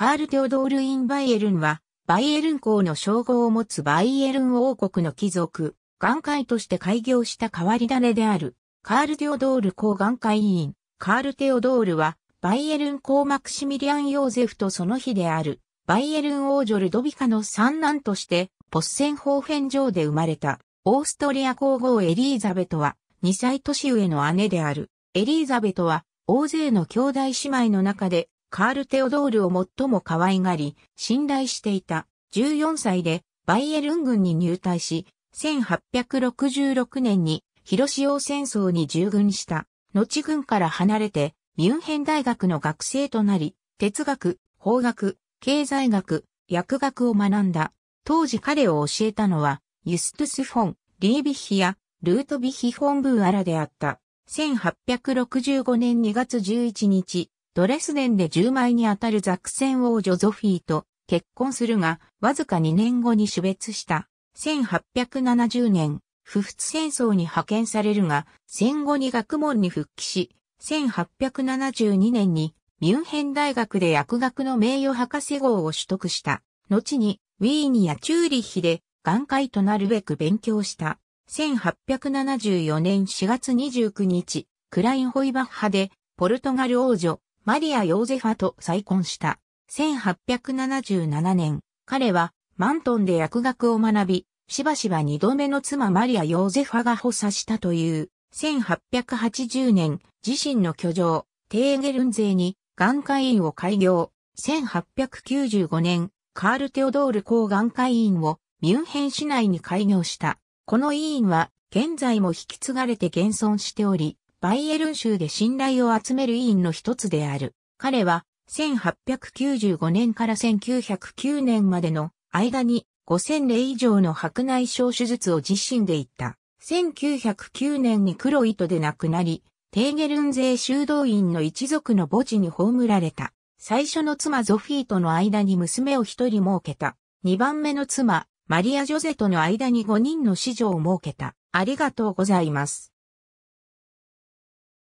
カール・テオドール・イン・バイエルンは、バイエルン公の称号を持つバイエルン王国の貴族、眼界として開業した代わり種である、カール・テオドール公眼界委員、カール・テオドールは、バイエルン公マクシミリアン・ヨーゼフとその日である、バイエルン王女ルドビカの三男として、ポッセンホーフェン城で生まれた、オーストリア皇后エリーザベトは、2歳年上の姉である。エリーザベトは、大勢の兄弟姉妹の中で、カール・テオドールを最も可愛がり、信頼していた。14歳でバイエルン軍に入隊し、1866年に広潮戦争に従軍した。後軍から離れて、ミュンヘン大学の学生となり、哲学、法学、経済学、薬学を学んだ。当時彼を教えたのは、ユストゥス・フォン、リービッヒや、ルートビヒ・フォン・ブーアラであった。1865年2月11日、ドレスデンで10枚にあたるザクセン王女ゾフィーと結婚するが、わずか2年後に死別した。1870年、不仏戦争に派遣されるが、戦後に学問に復帰し、1872年にミュンヘン大学で薬学の名誉博士号を取得した。後に、ウィーンやチューリッヒで眼科医となるべく勉強した。1874年4月29日、クラインホイバッハで、ポルトガル王女、マリア・ヨーゼファと再婚した。1877年、彼はマントンで薬学を学び、しばしば二度目の妻マリア・ヨーゼファが補佐したという、1880年、自身の居城、テーゲルン勢に眼科医院を開業。1895年、カール・テオドール公眼科医院をミュンヘン市内に開業した。この医院は現在も引き継がれて現存しており、バイエルン州で信頼を集める委員の一つである。彼は、1895年から1909年までの間に5000例以上の白内障手術を自身で行った。1909年に黒糸で亡くなり、テーゲルン税修道院の一族の墓地に葬られた。最初の妻ゾフィーとの間に娘を一人設けた。二番目の妻、マリア・ジョゼとの間に五人の子女を設けた。ありがとうございます。